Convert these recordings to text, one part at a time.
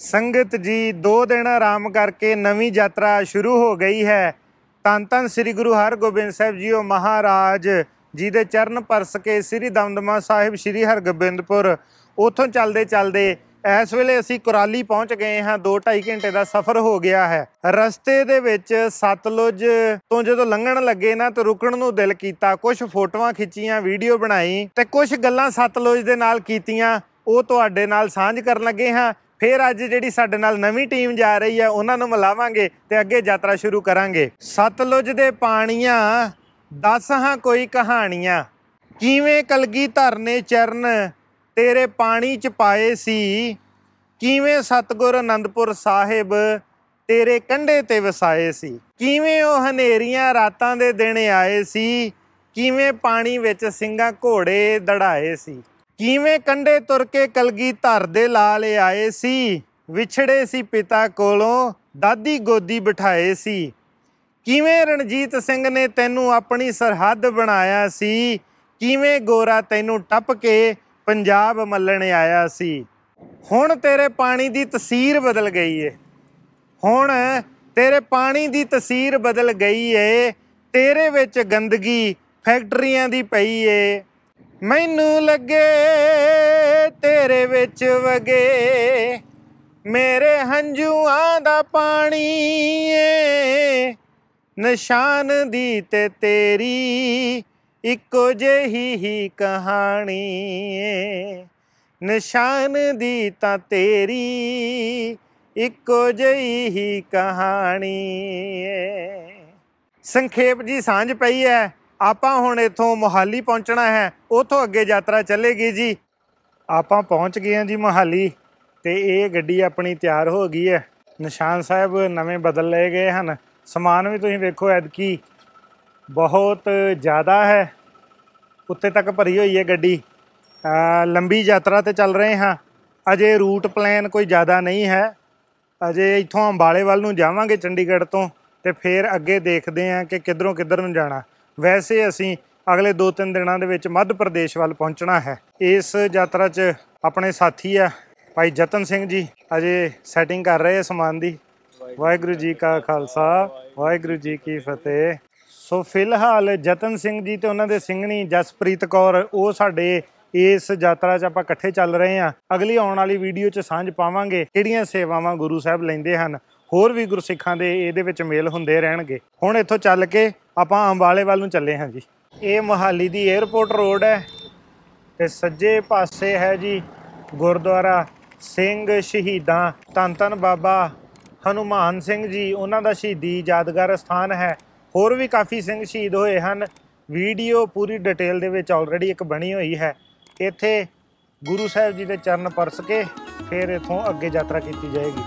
ਸੰਗਤ ਜੀ ਦੋ ਦਿਨ ਆਰਾਮ ਕਰਕੇ ਨਵੀਂ ਯਾਤਰਾ ਸ਼ੁਰੂ ਹੋ ਗਈ ਹੈ ਤਨ ਤਨ ਸ੍ਰੀ ਗੁਰੂ ਹਰਗੋਬਿੰਦ ਸਾਹਿਬ ਜੀਓ ਮਹਾਰਾਜ ਜੀ ਦੇ ਚਰਨ ਪਰਸ ਕੇ ਸ੍ਰੀ ਦਮਦਮਾ ਸਾਹਿਬ ਸ੍ਰੀ ਹਰਗੋਬਿੰਦਪੁਰ ਉਥੋਂ ਚੱਲਦੇ ਚੱਲਦੇ ਇਸ ਵੇਲੇ ਅਸੀਂ ਕੁਰਾਲੀ ਪਹੁੰਚ ਗਏ ਹਾਂ 2 2.5 ਘੰਟੇ ਦਾ ਸਫ਼ਰ ਹੋ ਗਿਆ ਹੈ ਰਸਤੇ ਦੇ ਵਿੱਚ ਸਤਲੁਜ ਤੋਂ ਜਦੋਂ ਲੰਘਣ ਲੱਗੇ ਨਾ ਤਾਂ ਰੁਕਣ ਨੂੰ ਦਿਲ ਕੀਤਾ ਕੁਝ ਫੋਟੋਆਂ ਖਿੱਚੀਆਂ ਵੀਡੀਓ ਬਣਾਈ ਤੇ ਕੁਝ ਗੱਲਾਂ ਸਤਲੁਜ ਦੇ ਨਾਲ ਕੀਤੀਆਂ ਉਹ ਤੁਹਾਡੇ ਨਾਲ ਸਾਂਝ ਕਰਨ ਲੱਗੇ ਹਾਂ ਫਿਰ ਅੱਜ ਜਿਹੜੀ ਸਾਡੇ ਨਾਲ ਨਵੀਂ ਟੀਮ ਜਾ ਰਹੀ ਹੈ ਉਹਨਾਂ ਨੂੰ ਮਿਲਾਵਾਂਗੇ ਤੇ ਅੱਗੇ ਯਾਤਰਾ ਸ਼ੁਰੂ ਕਰਾਂਗੇ ਸਤਲੁਜ ਦੇ ਪਾਣੀਆਂ ਦੱਸ ਹਾਂ ਕੋਈ ਕਹਾਣੀਆਂ ਕਿਵੇਂ ਕਲਗੀਧਰ ਨੇ ਚਰਨ ਤੇਰੇ ਪਾਣੀ ਚ ਪਾਏ ਸੀ ਕਿਵੇਂ ਸਤਗੁਰ ਅਨੰਦਪੁਰ ਸਾਹਿਬ ਤੇਰੇ ਕੰਢੇ ਤੇ ਵਸਾਏ ਸੀ ਕਿਵੇਂ ਉਹ ਹਨੇਰੀਆਂ ਰਾਤਾਂ ਦੇ ਦਿਨ ਆਏ ਸੀ ਕਿਵੇਂ ਪਾਣੀ ਵਿੱਚ ਸਿੰਘਾਂ ਘੋੜੇ ਦੜਾਏ ਸੀ ਕਿਵੇਂ ਕੰਡੇ ਤੁਰ ਕੇ ਕਲਗੀ ਧਰ ਦੇ ਲਾਲ ਆਏ ਸੀ ਵਿਛੜੇ ਸੀ ਪਿਤਾ ਕੋਲੋਂ ਦਾਦੀ ਗੋਦੀ ਬਿਠਾਏ ਸੀ ਕਿਵੇਂ ਰਣਜੀਤ ਸਿੰਘ ਨੇ ਤੈਨੂੰ ਆਪਣੀ ਸਰਹੱਦ ਬਣਾਇਆ ਸੀ ਕਿਵੇਂ ਗੋਰਾ ਤੈਨੂੰ ਟੱਪ ਕੇ ਪੰਜਾਬ ਮੱਲਣ ਆਇਆ ਸੀ ਹੁਣ ਤੇਰੇ ਪਾਣੀ ਦੀ ਤਸਵੀਰ ਬਦਲ ਗਈ ਏ ਹੁਣ ਤੇਰੇ ਪਾਣੀ ਦੀ ਤਸਵੀਰ ਬਦਲ ਗਈ ਏ ਤੇਰੇ ਵਿੱਚ ਗੰਦਗੀ ਫੈਕਟਰੀਆਂ ਦੀ ਪਈ ਏ ਮੈਨੂੰ ਲੱਗੇ ਤੇਰੇ ਵਿੱਚ ਵਗੇ ਮੇਰੇ ਹੰਝੂਆਂ ਦਾ ਪਾਣੀ ਏ ਨਿਸ਼ਾਨ ਦੀ ਤੇ ਤੇਰੀ ਇੱਕੋ ਜਿਹੀ ਹੀ ਕਹਾਣੀ ਏ ਨਿਸ਼ਾਨ ਦੀ ਤਾਂ ਤੇਰੀ ਇੱਕੋ ਜਿਹੀ ਹੀ ਕਹਾਣੀ ਏ ਸੰਖੇਪ ਜੀ ਸਾਂਝ ਪਈ ਹੈ ਆਪਾਂ ਹੁਣ ਇੱਥੋਂ ਮੋਹਾਲੀ ਪਹੁੰਚਣਾ ਹੈ ਉੱਥੋਂ ਅੱਗੇ ਯਾਤਰਾ ਚੱਲੇਗੀ ਜੀ ਆਪਾਂ ਪਹੁੰਚ ਗਏ ਹਾਂ ਜੀ ਮੋਹਾਲੀ ਤੇ ਇਹ ਗੱਡੀ ਆਪਣੀ ਤਿਆਰ ਹੋ ਗਈ ਹੈ ਨਿਸ਼ਾਨ ਸਾਹਿਬ ਨਵੇਂ ਬਦਲ ਲਏ ਗਏ ਹਨ ਸਮਾਨ ਵੀ ਤੁਸੀਂ ਵੇਖੋ ਐਦਕੀ ਬਹੁਤ ਜ਼ਿਆਦਾ ਹੈ ਉੱਤੇ ਤੱਕ ਭਰੀ ਹੋਈ ਹੈ ਗੱਡੀ ਲੰਬੀ ਯਾਤਰਾ ਤੇ ਚੱਲ ਰਹੇ ਹਾਂ ਅਜੇ ਰੂਟ ਪਲਾਨ ਕੋਈ ਜ਼ਿਆਦਾ ਨਹੀਂ ਹੈ ਅਜੇ ਇੱਥੋਂ ਅੰਬਾਲੇ ਵੱਲ ਨੂੰ ਜਾਵਾਂਗੇ ਚੰਡੀਗੜ੍ਹ ਤੋਂ ਤੇ ਫਿਰ ਅੱਗੇ ਦੇਖਦੇ ਹਾਂ ਕਿ ਕਿਧਰੋਂ ਕਿਧਰ ਨੂੰ ਜਾਣਾ ਵੈਸੇ ਅਸੀਂ ਅਗਲੇ 2-3 ਦਿਨਾਂ ਦੇ ਵਿੱਚ ਮੱਧ ਪ੍ਰਦੇਸ਼ ਵੱਲ ਪਹੁੰਚਣਾ ਹੈ ਇਸ ਯਾਤਰਾ 'ਚ ਆਪਣੇ ਸਾਥੀ ਆ ਭਾਈ ਜਤਨ ਸਿੰਘ ਜੀ ਅਜੇ ਸੈਟਿੰਗ ਕਰ ਰਹੇ ਆ ਸਮਾਨ ਦੀ ਵਾਹਿਗੁਰੂ ਜੀ ਕਾ ਖਾਲਸਾ ਵਾਹਿਗੁਰੂ ਜੀ ਕੀ ਫਤਿਹ ਸੋ ਫਿਲਹਾਲ ਜਤਨ ਸਿੰਘ ਜੀ ਤੇ ਉਹਨਾਂ ਦੇ ਸਿੰਘਣੀ ਜਸਪ੍ਰੀਤ ਕੌਰ ਉਹ ਸਾਡੇ ਇਸ ਯਾਤਰਾ 'ਚ ਆਪਾਂ ਇਕੱਠੇ ਚੱਲ ਰਹੇ ਆ ਅਗਲੀ ਆਉਣ ਵਾਲੀ ਵੀਡੀਓ 'ਚ ਸਾਂਝ ਪਾਵਾਂਗੇ ਕਿਹੜੀਆਂ ਸੇਵਾਵਾਂ ਗੁਰੂ ਸਾਹਿਬ ਲੈਂਦੇ ਹਨ ਹੋਰ ਵੀ ਗੁਰਸਿੱਖਾਂ ਦੇ ਇਹਦੇ ਵਿੱਚ ਮੇਲ ਹੁੰਦੇ ਰਹਿਣਗੇ ਹੁਣ ਇੱਥੋਂ ਚੱਲ ਕੇ ਆਪਾਂ ਅੰਬਾਲੇ ਵੱਲ ਨੂੰ ਚੱਲੇ ਹਾਂ ਜੀ ਇਹ ਮੋਹਾਲੀ ਦੀ 에어ਪੋਰਟ ਰੋਡ ਹੈ ਤੇ ਸੱਜੇ ਪਾਸੇ ਹੈ ਜੀ ਗੁਰਦੁਆਰਾ ਸਿੰਘ ਸ਼ਹੀਦਾਂ ਤਨ ਤਨ ਬਾਬਾ ਹਨੂਮਾਨ ਸਿੰਘ ਜੀ ਉਹਨਾਂ ਦਾ ਸ਼ਹੀਦੀ ਯਾਦਗਾਰ ਸਥਾਨ ਹੈ ਹੋਰ ਵੀ ਕਾਫੀ ਸਿੰਘ ਸ਼ਹੀਦ ਹੋਏ ਹਨ ਵੀਡੀਓ ਪੂਰੀ ਡਿਟੇਲ ਦੇ ਵਿੱਚ ਆਲਰੇਡੀ ਇੱਕ ਬਣੀ ਹੋਈ ਹੈ ਇੱਥੇ ਗੁਰੂ ਸਾਹਿਬ ਜੀ ਦੇ ਚਰਨ ਪਰਸ ਕੇ ਫਿਰ ਇਥੋਂ ਅੱਗੇ ਯਾਤਰਾ ਕੀਤੀ ਜਾਏਗੀ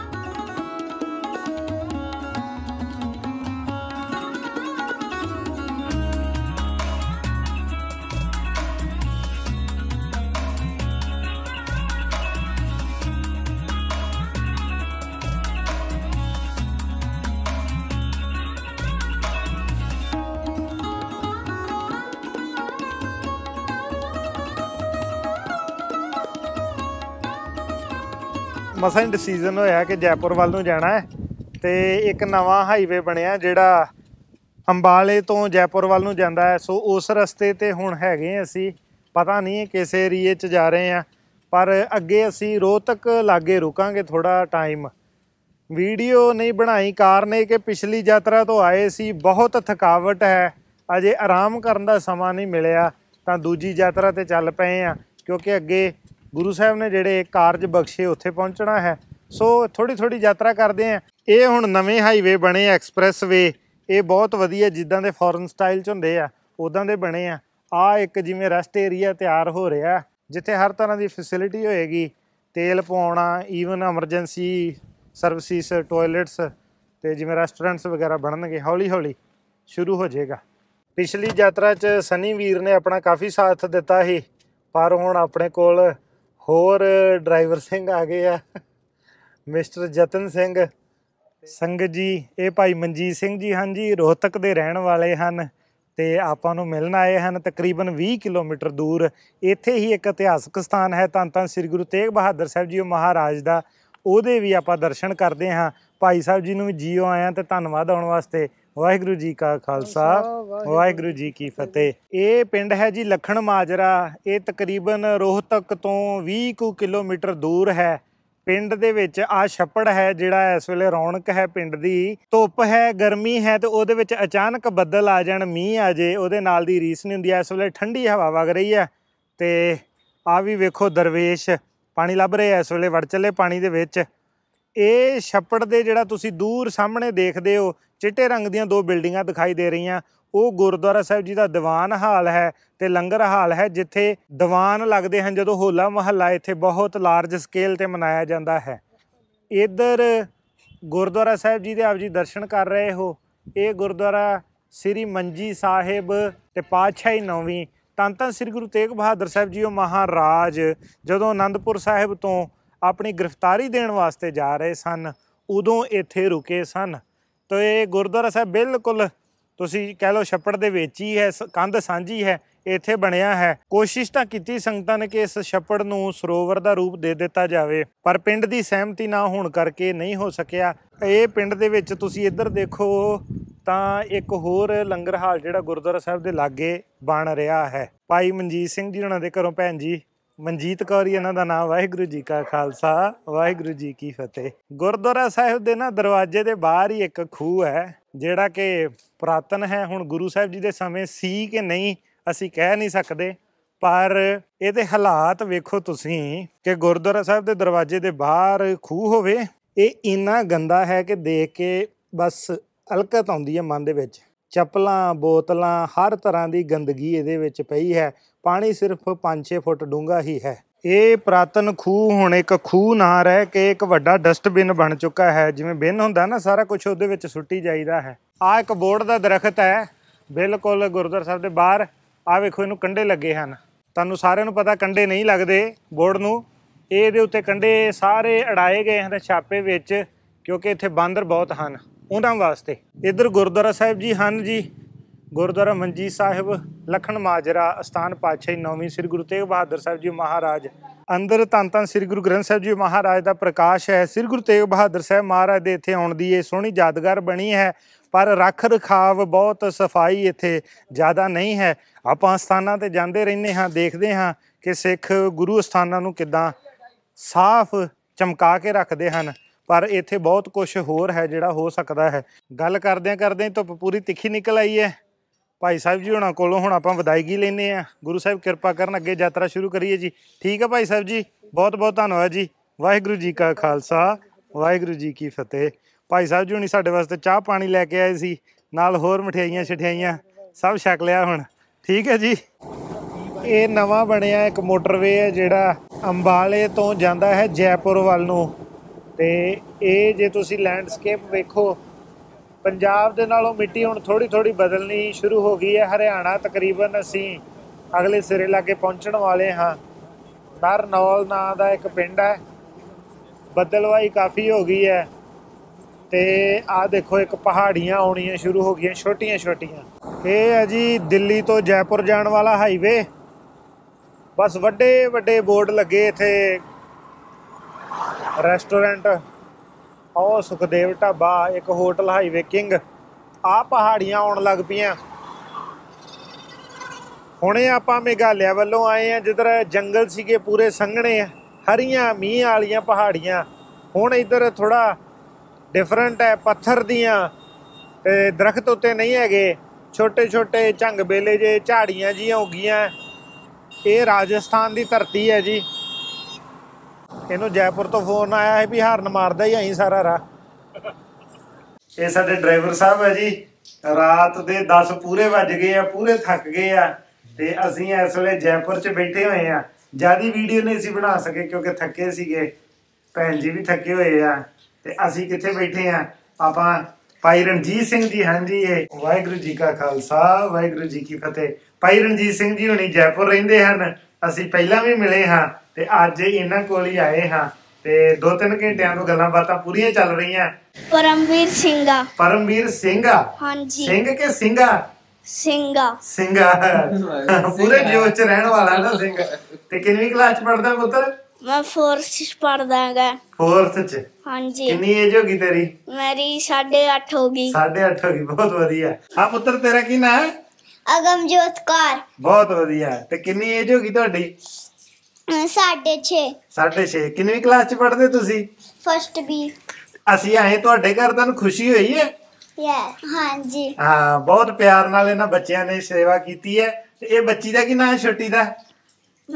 ਮਸਾਂ ਡਿਸੀਜਨ ਹੋਇਆ ਕਿ ਜੈਪੁਰ ਵੱਲ ਨੂੰ ਜਾਣਾ ਹੈ ਤੇ ਇੱਕ ਨਵਾਂ ਹਾਈਵੇ ਬਣਿਆ ਜਿਹੜਾ ਅੰਬਾਲੇ ਤੋਂ ਜੈਪੁਰ ਵੱਲ ਨੂੰ ਜਾਂਦਾ ਹੈ ਸੋ ਉਸ ਰਸਤੇ ਤੇ ਹੁਣ ਹੈਗੇ ਅਸੀਂ ਪਤਾ ਨਹੀਂ ਕਿਸ ਏਰੀਏ 'ਚ ਜਾ ਰਹੇ ਆ ਪਰ ਅੱਗੇ ਅਸੀਂ ਰੋਹਤਕ ਲਾਗੇ ਰੁਕਾਂਗੇ ਥੋੜਾ ਟਾਈਮ ਵੀਡੀਓ ਨਹੀਂ ਬਣਾਈ ਕਾਰਨ ਇਹ ਕਿ ਪਿਛਲੀ ਯਾਤਰਾ ਤੋਂ ਆਏ ਸੀ ਬਹੁਤ ਥਕਾਵਟ ਹੈ ਅਜੇ ਆਰਾਮ ਕਰਨ ਦਾ ਸਮਾਂ ਨਹੀਂ ਮਿਲਿਆ ਤਾਂ ਦੂਜੀ ਯਾਤਰਾ ਤੇ ਚੱਲ ਪਏ ਆ ਕਿਉਂਕਿ ਅੱਗੇ ਗੁਰੂ ਸਾਹਿਬ ਨੇ ਜਿਹੜੇ ਕਾਰਜ ਬਖਸ਼ੇ ਉੱਥੇ ਪਹੁੰਚਣਾ ਹੈ ਸੋ ਥੋੜੀ ਥੋੜੀ ਯਾਤਰਾ ਕਰਦੇ ਆ ਇਹ ਹੁਣ ਨਵੇਂ ਹਾਈਵੇ ਬਣੇ ਐਕਸਪ੍ਰੈਸ ਵੇ ਇਹ ਬਹੁਤ ਵਧੀਆ ਜਿੱਦਾਂ ਦੇ ਫੋਰਨ ਸਟਾਈਲ ਚ ਹੁੰਦੇ ਆ ਉਦਾਂ ਦੇ ਬਣੇ ਆ ਆ ਇੱਕ ਜਿਵੇਂ ਰੈਸਟ ਏਰੀਆ ਤਿਆਰ ਹੋ ਰਿਹਾ ਜਿੱਥੇ ਹਰ ਤਰ੍ਹਾਂ ਦੀ ਫੈਸਿਲਿਟੀ ਹੋਏਗੀ ਤੇਲ ਪਾਉਣਾ ਈਵਨ ਐਮਰਜੈਂਸੀ ਸਰਵਿਸਿਸ ਟਾਇਲਟਸ ਤੇ ਜਿਵੇਂ ਰੈਸਟੋਰੈਂਟਸ ਵਗੈਰਾ ਬਣਨਗੇ ਹੌਲੀ ਹੌਲੀ ਸ਼ੁਰੂ ਹੋ ਜਾਏਗਾ ਪਿਛਲੀ ਯਾਤਰਾ 'ਚ ਸਨੀ ਵੀਰ ਨੇ ਆਪਣਾ ਕਾਫੀ ਸਾਥ ਦਿੱਤਾ ਸੀ ਪਰ ਹੁਣ ਆਪਣੇ ਕੋਲ ਹੋਰ ਡਰਾਈਵਰ ਸਿੰਘ ਆ ਗਏ ਆ ਮਿਸਟਰ ਜਤਨ ਸਿੰਘ ਸੰਗਤ ਜੀ ਇਹ ਭਾਈ ਮਨਜੀਤ ਸਿੰਘ ਜੀ ਹਨ ਜੀ ਰੋਹਤਕ ਦੇ ਰਹਿਣ ਵਾਲੇ ਹਨ ਤੇ ਆਪਾਂ ਨੂੰ ਮਿਲਣ ਆਏ ਹਨ ਤਕਰੀਬਨ 20 ਕਿਲੋਮੀਟਰ ਦੂਰ ਇੱਥੇ ਹੀ ਇੱਕ ਇਤਿਹਾਸਕ ਸਥਾਨ ਹੈ ਤਾਂ ਤਾਂ ਸ੍ਰੀ ਗੁਰੂ ਤੇਗ ਬਹਾਦਰ ਸਾਹਿਬ ਜੀ ਮਹਾਰਾਜ ਦਾ ਉਹਦੇ ਵੀ ਆਪਾਂ ਦਰਸ਼ਨ ਕਰਦੇ ਹਾਂ ਭਾਈ ਸਾਹਿਬ ਜੀ ਨੂੰ ਵੀ ਜੀਓ ਆਇਆਂ ਤੇ ਧੰਨਵਾਦ ਆਉਣ ਵਾਸਤੇ ਵਾਹਿਗੁਰੂ ਜੀ ਕਾ ਖਾਲਸਾ ਵਾਹਿਗੁਰੂ ਜੀ ਕੀ ਫਤਿਹ ਇਹ ਪਿੰਡ ਹੈ ਜੀ ਲਖਣ ਮਾਜਰਾ ਇਹ ਤਕਰੀਬਨ ਰੋਹਤਕ ਤੋਂ 20 ਕੁ ਕਿਲੋਮੀਟਰ ਦੂਰ ਹੈ ਪਿੰਡ ਦੇ ਵਿੱਚ ਆ ਛੱਪੜ ਹੈ ਜਿਹੜਾ ਇਸ ਵੇਲੇ ਰੌਣਕ ਹੈ ਪਿੰਡ ਦੀ ਧੁੱਪ ਹੈ ਗਰਮੀ ਹੈ ਤੇ ਉਹਦੇ ਵਿੱਚ ਅਚਾਨਕ ਬੱਦਲ ਆ ਜਾਣ ਮੀਂਹ ਆ ਜੇ ਉਹਦੇ ਨਾਲ ਦੀ ਰੀਸ ਨਹੀਂ ਹੁੰਦੀ ਇਸ ਵੇਲੇ ਠੰਡੀ ਹਵਾ ਵਗ ਰਹੀ ਹੈ ਤੇ ਆ ਵੀ ਵੇਖੋ ਦਰਵੇਸ਼ ਪਾਣੀ ਲੱਭ ਰਹੇ ਇਸ ਵੇਲੇ ਵੜ ਚੱਲੇ ਪਾਣੀ ਦੇ ਵਿੱਚ ਇਹ ਛੱਪੜ ਦੇ ਜਿਹੜਾ ਤੁਸੀਂ ਦੂਰ ਸਾਹਮਣੇ ਦੇਖਦੇ ਹੋ ਚਿੱਟੇ ਰੰਗ ਦੀਆਂ ਦੋ ਬਿਲਡਿੰਗਾਂ ਦਿਖਾਈ ਦੇ ਰਹੀਆਂ ਉਹ ਗੁਰਦੁਆਰਾ ਸਾਹਿਬ ਜੀ ਦਾ ਦੀਵਾਨ ਹਾਲ ਹੈ ਤੇ ਲੰਗਰ ਹਾਲ ਹੈ ਜਿੱਥੇ ਦੀਵਾਨ ਲੱਗਦੇ ਹਨ ਜਦੋਂ ਹੋਲਾ ਮਹੱਲਾ ਇੱਥੇ ਬਹੁਤ ਲਾਰਜ ਸਕੇਲ ਤੇ ਮਨਾਇਆ ਜਾਂਦਾ ਹੈ ਇਧਰ ਗੁਰਦੁਆਰਾ ਸਾਹਿਬ ਜੀ ਦੇ ਆਪ ਜੀ ਦਰਸ਼ਨ ਕਰ ਰਹੇ ਹੋ ਇਹ ਗੁਰਦੁਆਰਾ ਸ੍ਰੀ ਮੰਜੀ ਸਾਹਿਬ ਤੇ ਪਾਤਸ਼ਾਹੀ ਨੌਵੀਂ ਤਾਂ ਤਾਂ ਸ੍ਰੀ ਗੁਰੂ ਤੇਗ ਬਹਾਦਰ ਸਾਹਿਬ ਜੀ ਉਹ ਮਹਾਰਾਜ ਜਦੋਂ ਆਨੰਦਪੁਰ ਸਾਹਿਬ ਤੋਂ ਆਪਣੀ ਗ੍ਰਿਫਤਾਰੀ ਦੇਣ ਵਾਸਤੇ ਜਾ ਰਹੇ ਸਨ ਉਦੋਂ ਇੱਥੇ ਰੁਕੇ ਸਨ ਤਾਂ ਇਹ ਗੁਰਦੁਆਰਾ ਸਾਹਿਬ ਬਿਲਕੁਲ ਤੁਸੀਂ ਕਹਿ ਲਓ ਛੱਪੜ ਦੇ ਵਿੱਚ ਹੀ ਹੈ ਕੰਧ ਸਾਂਝੀ ਹੈ ਇੱਥੇ ਬਣਿਆ ਹੈ ਕੋਸ਼ਿਸ਼ ਤਾਂ ਕੀਤੀ ਸੰਗਤਾਂ ਨੇ ਕਿ ਇਸ ਛੱਪੜ ਨੂੰ ਸਰੋਵਰ ਦਾ ਰੂਪ ਦੇ ਦਿੱਤਾ ਜਾਵੇ ਪਰ ਪਿੰਡ ਦੀ ਸਹਿਮਤੀ ਨਾ ਹੋਣ ਕਰਕੇ ਨਹੀਂ ਹੋ ਸਕਿਆ ਇਹ ਪਿੰਡ ਦੇ ਵਿੱਚ ਤੁਸੀਂ ਇੱਧਰ ਦੇਖੋ ਤਾਂ ਇੱਕ ਹੋਰ ਲੰਗਰ ਹਾਲ ਜਿਹੜਾ ਗੁਰਦੁਆਰਾ ਸਾਹਿਬ ਦੇ ਲਾਗੇ ਬਣ ਰਿਹਾ ਹੈ ਭਾਈ ਮਨਜੀਤ ਸਿੰਘ ਜੀ ਉਹਨਾਂ ਦੇ ਘਰੋਂ ਭੈਣ ਜੀ ਮਨਜੀਤ ਕੌਰ ਜੀ ਇਹਨਾਂ ਦਾ ਨਾਮ ਵਾਹਿਗੁਰੂ ਜੀ ਕਾ ਖਾਲਸਾ ਵਾਹਿਗੁਰੂ ਜੀ ਕੀ ਫਤਿਹ ਗੁਰਦੁਆਰਾ ਸਾਹਿਬ ਦੇ ਨਾ ਦਰਵਾਜ਼ੇ ਦੇ ਬਾਹਰ ਹੀ ਇੱਕ ਖੂਹ ਹੈ ਜਿਹੜਾ ਕਿ ਪ੍ਰਾਤਨ ਹੈ ਹੁਣ ਗੁਰੂ ਸਾਹਿਬ ਜੀ ਦੇ ਸਮੇਂ ਸੀ ਕਿ ਨਹੀਂ ਅਸੀਂ ਕਹਿ ਨਹੀਂ ਸਕਦੇ ਪਰ ਇਹਦੇ ਹਾਲਾਤ ਵੇਖੋ ਤੁਸੀਂ ਕਿ ਗੁਰਦੁਆਰਾ ਸਾਹਿਬ ਦੇ ਦਰਵਾਜ਼ੇ ਦੇ ਬਾਹਰ ਖੂਹ ਹੋਵੇ ਇਹ ਇੰਨਾ ਗੰਦਾ ਹੈ ਕਿ ਦੇਖ ਕੇ ਬਸ ਅਲਕਤ ਆਉਂਦੀ ਹੈ ਮਨ ਦੇ ਵਿੱਚ ਚੱਪਲਾਂ ਬੋਤਲਾਂ ਹਰ ਤਰ੍ਹਾਂ ਦੀ ਗੰਦਗੀ ਇਹਦੇ ਵਿੱਚ ਪਈ ਹੈ ਪਾਣੀ ਸਿਰਫ 5-6 ਫੁੱਟ ਡੂੰਘਾ ਹੀ ਹੈ ਇਹ ਪ੍ਰਾਤਨ ਖੂਹ ਹੁਣ ਇੱਕ ਖੂਹ ਨਾ ਰਹਿ ਕੇ ਇੱਕ ਵੱਡਾ ਡਸਟਬਿਨ ਬਣ ਚੁੱਕਾ ਹੈ ਜਿਵੇਂ ਬਿਨ ਹੁੰਦਾ ਨਾ ਸਾਰਾ ਕੁਝ ਉਹਦੇ ਵਿੱਚ ਸੁੱਟੀ ਜਾਂਦਾ ਹੈ ਆ ਇੱਕ ਬੋਰਡ ਦਾ ਦਰਖਤ ਹੈ ਬਿਲਕੁਲ ਗੁਰਦੁਆਰਾ ਸਾਹਿਬ ਦੇ ਬਾਹਰ ਆ ਵੇਖੋ ਇਹਨੂੰ ਕੰਡੇ ਲੱਗੇ ਹਨ ਤੁਹਾਨੂੰ ਸਾਰਿਆਂ ਨੂੰ ਪਤਾ ਕੰਡੇ ਨਹੀਂ ਲੱਗਦੇ ਬੋਰਡ ਨੂੰ ਇਹਦੇ ਉੱਤੇ ਕੰਡੇ ਸਾਰੇ ਅੜਾਏ ਗਏ ਹਨ ਛਾਪੇ ਵਿੱਚ ਕਿਉਂਕਿ ਇੱਥੇ ਬਾਂਦਰ ਬਹੁਤ ਹਨ ਉਹਨਾਂ ਵਾਸਤੇ ਇਧਰ ਗੁਰਦੁਆਰਾ ਸਾਹਿਬ ਜੀ ਹਨ ਜੀ ਗੁਰਦੁਆਰਾ ਮੰਜੀ ਸਾਹਿਬ ਲਖਣ ਮਾਜਰਾ ਅਸਥਾਨ ਪਾਛੇ ਨੌਵੀਂ ਸ੍ਰੀ ਗੁਰੂ ਤੇਗ ਬਹਾਦਰ ਸਾਹਿਬ ਜੀ ਮਹਾਰਾਜ ਅੰਦਰ ਤਾਂ ਤਾਂ ਸ੍ਰੀ ਗੁਰੂ ਗ੍ਰੰਥ ਸਾਹਿਬ ਜੀ ਮਹਾਰਾਜ ਦਾ ਪ੍ਰਕਾਸ਼ ਹੈ ਸ੍ਰੀ ਗੁਰੂ ਤੇਗ ਬਹਾਦਰ ਸਾਹਿਬ ਮਹਾਰਾਜ ਦੇ ਇੱਥੇ ਆਉਣ ਦੀ ਇਹ ਸੋਹਣੀ ਯਾਦਗਾਰ ਬਣੀ ਹੈ ਪਰ ਰੱਖ ਰਖਾਵ ਬਹੁਤ ਸਫਾਈ ਇੱਥੇ ਜ਼ਿਆਦਾ ਨਹੀਂ ਹੈ ਆਪਾਂ ਸਥਾਨਾਂ ਤੇ ਜਾਂਦੇ ਰਹਿੰਦੇ ਹਾਂ ਦੇਖਦੇ ਹਾਂ ਕਿ ਸਿੱਖ ਗੁਰੂ ਸਥਾਨਾਂ ਨੂੰ ਕਿਦਾਂ ਸਾਫ਼ ਚਮਕਾ ਕੇ ਰੱਖਦੇ ਹਨ ਪਰ ਇੱਥੇ ਬਹੁਤ ਕੁਝ ਹੋਰ ਹੈ ਜਿਹੜਾ ਹੋ ਸਕਦਾ ਹੈ ਗੱਲ ਕਰਦਿਆਂ ਕਰਦਿਆਂ ਧੁੱਪ ਪੂਰੀ ਤਿੱਖੀ ਨਿਕਲ ਆਈ ਹੈ ਭਾਈ ਸਾਹਿਬ ਜੀ ਹੁਣਾਂ ਕੋਲੋਂ ਹੁਣ ਆਪਾਂ ਵਿਦਾਇਗੀ ਲੈਨੇ ਆ ਗੁਰੂ ਸਾਹਿਬ ਕਿਰਪਾ ਕਰਨ ਅੱਗੇ ਯਾਤਰਾ ਸ਼ੁਰੂ ਕਰੀਏ ਜੀ ਠੀਕ ਹੈ ਭਾਈ ਸਾਹਿਬ ਜੀ ਬਹੁਤ ਬਹੁਤ ਧੰਨਵਾਦ ਜੀ ਵਾਹਿਗੁਰੂ ਜੀ ਕਾ ਖਾਲਸਾ ਵਾਹਿਗੁਰੂ ਜੀ ਕੀ ਫਤਿਹ ਭਾਈ ਸਾਹਿਬ ਜੀ ਹੁਣੀ ਸਾਡੇ ਵਾਸਤੇ ਚਾਹ ਪਾਣੀ ਲੈ ਕੇ ਆਏ ਸੀ ਨਾਲ ਹੋਰ ਮਠਿਆਈਆਂ ਛਠਿਆਈਆਂ ਸਭ ਛਕ ਲਿਆ ਹੁਣ ਠੀਕ ਹੈ ਜੀ ਇਹ ਨਵਾਂ ਬਣਿਆ ਇੱਕ ਮੋਟਰਵੇ ਹੈ ਜਿਹੜਾ ਅੰਬਾਲੇ ਤੋਂ ਜਾਂਦਾ ਹੈ ਜੈਪੁਰ ਵੱਲ ਨੂੰ ਤੇ ਇਹ ਜੇ ਤੁਸੀਂ ਲੈਂਡਸਕੇਪ ਵੇਖੋ ਪੰਜਾਬ ਦੇ ਨਾਲੋਂ ਮਿੱਟੀ ਹੁਣ ਥੋੜੀ ਥੋੜੀ ਬਦਲਣੀ ਸ਼ੁਰੂ ਹੋ ਗਈ ਹੈ ਹਰਿਆਣਾ ਤਕਰੀਬਨ ਅਸੀਂ ਅਗਲੇ ਸਿਰੇ ਲਾਗੇ ਪਹੁੰਚਣ ਵਾਲੇ ਹਾਂ ਨਰਨੌਲ ਨਾਂ ਦਾ ਇੱਕ ਪਿੰਡ ਹੈ ਬਦਲਵਾਈ ਕਾਫੀ ਹੋ ਗਈ ਹੈ ਤੇ ਆ ਦੇਖੋ ਇੱਕ ਪਹਾੜੀਆਂ ਆਉਣੀਆਂ ਸ਼ੁਰੂ ਹੋ ਗਈਆਂ ਛੋਟੀਆਂ ਛੋਟੀਆਂ ਇਹ ਹੈ ਜੀ ਦਿੱਲੀ ਤੋਂ ਜੈਪੁਰ ਜਾਣ ਵਾਲਾ ਹਾਈਵੇ ਬਸ ਵੱਡੇ ਵੱਡੇ ਬੋਰਡ ਲੱਗੇ ਇੱਥੇ ਰੈਸਟੋਰੈਂਟ ਉਹ ਸੁਖਦੇਵ ਢਾਬਾ ਇੱਕ ਹੋਟਲ ਹਾਈਵੇ ਕਿੰਗ ਆ ਪਹਾੜੀਆਂ ਆਉਣ ਲੱਗ ਪਈਆਂ ਹੁਣੇ ਆਪਾਂ ਮੇਗਾਲਿਆ ਵੱਲੋਂ ਆਏ ਆ ਜਿੱਧਰ ਜੰਗਲ ਸੀਗੇ ਪੂਰੇ ਸੰਘਣੇ ਹਰੀਆਂ ਮੀਂਹ ਵਾਲੀਆਂ ਪਹਾੜੀਆਂ ਹੁਣ ਇੱਧਰ ਥੋੜਾ ਡਿਫਰੈਂਟ ਹੈ ਪੱਥਰ ਦੀਆਂ ਤੇ ਦਰਖਤ ਉੱਤੇ ਨਹੀਂ ਹੈਗੇ ਛੋਟੇ ਛੋਟੇ ਝੰਗ ਬੇਲੇ ਜੇ ਝਾੜੀਆਂ ਜੀਆਂ ਹੋ ਗਈਆਂ ਇਹ ਰਾਜਸਥਾਨ ਦੀ ਧਰਤੀ ਹੈ ਜੀ ਇਹਨੂੰ ਜੈਪੁਰ ਤੋਂ ਫੋਨ ਆਇਆ ਹੈ ਵੀ ਹਾਰਨ ਮਾਰਦਾ ਹੀ ਐਂ ਸਾਰਾ ਰਾਹ ਇਹ ਸਾਡੇ ਡਰਾਈਵਰ ਸਾਹਿਬ ਹੈ ਜੀ ਰਾਤ ਦੇ 10 ਪੂਰੇ ਵੱਜ ਗਏ ਆ ਪੂਰੇ ਥੱਕ ਗਏ ਆ ਤੇ ਅਸੀਂ ਇਸ ਵੇਲੇ ਜੈਪੁਰ 'ਚ ਬੈਠੇ ਹੋਏ ਆ ਜਿਆਦੀ ਵੀਡੀਓ ਨਹੀਂ ਸੀ ਬਣਾ ਸਕੇ ਕਿਉਂਕਿ ਥੱਕੇ ਸੀਗੇ ਭੈਣ ਜੀ ਵੀ ਥੱਕੇ ਹੋਏ ਆ ਤੇ ਅਸੀਂ ਕਿੱਥੇ ਬੈਠੇ ਆ ਆਪਾਂ ਭਾਈ ਰਣਜੀਤ ਸਿੰਘ ਜੀ ਹਾਂ ਜੀ ਇਹ ਵਾਹਿਗੁਰੂ ਜੀ ਕਾ ਖਾਲਸਾ ਵਾਹਿਗੁਰੂ ਜੀ ਕੀ ਫਤਿਹ ਭਾਈ ਰਣਜੀਤ ਸਿੰਘ ਜੀ ਹੁਣੀ ਜੈਪੁਰ ਰਹਿੰਦੇ ਹਨ ਅਸੀਂ ਪਹਿਲਾਂ ਵੀ ਮਿਲੇ ਹਾਂ ਤੇ ਅੱਜ ਇਹਨਾਂ ਕੋਲ ਹੀ ਆਏ ਹਾਂ ਤੇ ਦੋ ਤਿੰਨ ਘੰਟਿਆਂ ਤੋਂ ਗੱਲਾਂ ਬਾਤਾਂ ਪੂਰੀਆਂ ਚੱਲ ਰਹੀਆਂ ਪਰਮਵੀਰ ਸਿੰਘਾ ਪਰਮਵੀਰ ਸਿੰਘਾ ਹਾਂਜੀ ਸਿੰਘ ਕੇ ਸਿੰਘਾ ਸਿੰਘਾ ਸਿੰਘਾ ਪੂਰੇ ਜੋਸ਼ ਚ ਰਹਿਣ ਵਾਲਾ ਨਾ ਸਿੰਘ ਤੇ ਕਿੰਨੀ ਕਲਾਸ ਚ ਪੜਦਾ ਪੁੱਤਰ ਮੈਂ 4th ਚ ਪੜਦਾਗਾ 4th ਚ ਹਾਂਜੀ ਕਿੰਨੀ ਏਜ ਹੋ ਗਈ ਤੇਰੀ ਮੇਰੀ 8.5 ਹੋ ਗਈ 8.5 ਹੋ ਗਈ ਬਹੁਤ ਵਧੀਆ ਆ ਪੁੱਤਰ ਤੇਰਾ ਕੀ ਨਾਮ ਹੈ ਅਗਮਜੋਤ ਕੌਰ ਬਹੁਤ ਵਧੀਆ ਤੇ ਕਿੰਨੀ ਏਜ ਹੋ ਗਈ ਤੁਹਾਡੀ 6.5 6.5 ਕਿੰਨੀ ਕਲਾਸ ਚ ਪੜ੍ਹਦੇ ਤੁਸੀਂ ਫਸਟ ਬੀ ਅਸੀਂ ਆਏ ਤੁਹਾਡੇ ਘਰ ਤੁਹਾਨੂੰ ਖੁਸ਼ੀ ਹੋਈ ਹੈ ਹਾਂਜੀ ਹਾਂ ਬਹੁਤ ਪਿਆਰ ਨਾਲ ਇਹਨਾਂ ਬੱਚਿਆਂ ਨੇ ਸੇਵਾ ਕੀਤੀ ਹੈ ਤੇ ਇਹ ਬੱਚੀ ਦਾ ਕੀ ਨਾਮ ਹੈ ਛੋਟੀ ਦਾ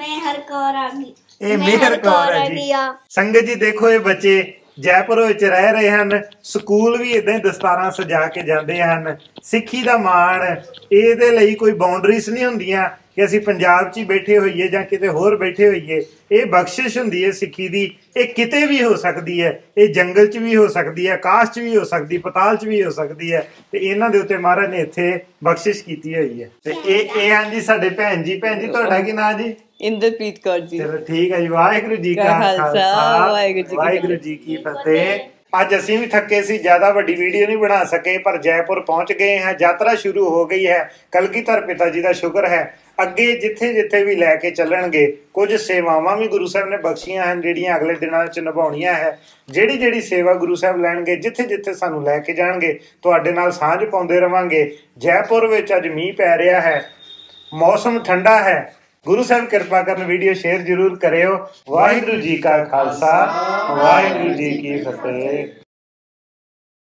ਮੈਂ ਹਰਕੌਰ ਆ ਗਈ ਇਹ ਮਿਹਰ ਕੌਰ ਜੀ ਸੰਗਤ ਜੀ ਦੇਖੋ ਇਹ ਬੱਚੇ ਜੈਪੁਰ ਵਿੱਚ ਰਹਿ ਰਹੇ ਹਨ ਸਕੂਲ ਵੀ ਇਦਾਂ ਹੀ ਦਸਤਾਰਾਂ ਸਜਾ ਕੇ ਜਾਂਦੇ ਹਨ ਸਿੱਖੀ ਦਾ ਮਾਣ ਇਹਦੇ ਲਈ ਕੋਈ ਬਾਉਂਡਰੀਜ਼ ਨਹੀਂ ਹੁੰਦੀਆਂ ਕਿ ਅਸੀਂ ਪੰਜਾਬ 'ਚ ਹੀ ਬੈਠੇ ਹੋਈਏ ਜਾਂ ਕਿਤੇ ਹੋਰ ਬੈਠੇ ਹੋਈਏ ਇਹ ਬਖਸ਼ਿਸ਼ ਹੁੰਦੀ ਹੈ ਸਿੱਖੀ ਦੀ ਇਹ ਕਿਤੇ ਵੀ ਹੋ ਸਕਦੀ ਹੈ ਇਹ ਜੰਗਲ 'ਚ ਵੀ ਹੋ ਸਕਦੀ ਹੈ ਆਕਾਸ਼ 'ਚ ਵੀ ਹੋ ਸਕਦੀ ਪਤਾਲ 'ਚ ਵੀ ਹੋ ਸਕਦੀ ਹੈ ਤੇ ਇਹਨਾਂ ਦੇ ਉੱਤੇ ਮਹਾਰਾਜ ਨੇ ਇੱਥੇ ਬਖਸ਼ਿਸ਼ ਕੀਤੀ ਹੋਈ ਹੈ ਤੇ ਇਹ ਇਹ ਜੀ ਸਾਡੇ ਭੈਣ ਜੀ ਭੈਣ ਜੀ ਤੁਹਾਡਾ ਕੀ ਨਾਮ ਜੀ ਇੰਦਰਪ੍ਰੀਤ ਕੌਰ ਜੀ ਚਲੋ ਠੀਕ ਹੈ ਜੀ ਵਾਹਿਗੁਰੂ ਜੀ ਕਾ ਖਾਲਸਾ ਵਾਹਿਗੁਰੂ ਜੀ ਕੀ ਫਤਿਹ ਅੱਜ ਅਸੀਂ ਵੀ ਥੱਕੇ ਸੀ ਜਿਆਦਾ ਵੱਡੀ ਵੀਡੀਓ ਨਹੀਂ ਬਣਾ ਸਕੇ ਪਰ ਜੈਪੁਰ ਪਹੁੰਚ ਗਏ ਹਾਂ ਯਾਤਰਾ ਸ਼ੁਰੂ ਹੋ ਗਈ ਹੈ ਕਲਗੀਧਰ ਪਿਤਾ ਜੀ ਦਾ ਸ਼ੁਕਰ ਹੈ ਅੱਗੇ ਜਿੱਥੇ-ਜਿੱਥੇ ਵੀ ਲੈ ਕੇ ਚੱਲਣਗੇ ਕੁਝ ਸੇਵਾਵਾਂ ਵੀ ਗੁਰੂ ਸਾਹਿਬ ਨੇ ਬਖਸ਼ੀਆਂ ਹਨ ਜਿਹੜੀਆਂ ਅਗਲੇ ਦਿਨਾਂ ਵਿੱਚ ਨਿਭਾਉਣੀਆਂ ਹੈ ਜਿਹੜੀ-ਜਿਹੜੀ ਸੇਵਾ ਗੁਰੂ ਸਾਹਿਬ ਲੈਣਗੇ ਜਿੱਥੇ-ਜਿੱਥੇ ਸਾਨੂੰ ਲੈ ਕੇ ਜਾਣਗੇ ਤੁਹਾਡੇ ਨਾਲ ਸਾਂਝ ਪਾਉਂਦੇ ਰਵਾਂਗੇ ਜੈਪੁਰ ਵਿੱਚ ਅੱਜ ਮੀਂਹ ਪੈ ਰਿਹਾ ਹੈ ਮੌਸਮ ਠੰਡਾ ਹੈ ਗੁਰੂ ਸਾਹਿਬ ਕਿਰਪਾ ਕਰਨ ਵੀਡੀਓ ਸ਼ੇਅਰ ਜ਼ਰੂਰ ਕਰਿਓ ਵਾਹਿਗੁਰੂ ਜੀ ਕਾ ਖਾਲਸਾ ਵਾਹਿਗੁਰੂ ਜੀ ਕੀ ਫਤਿਹ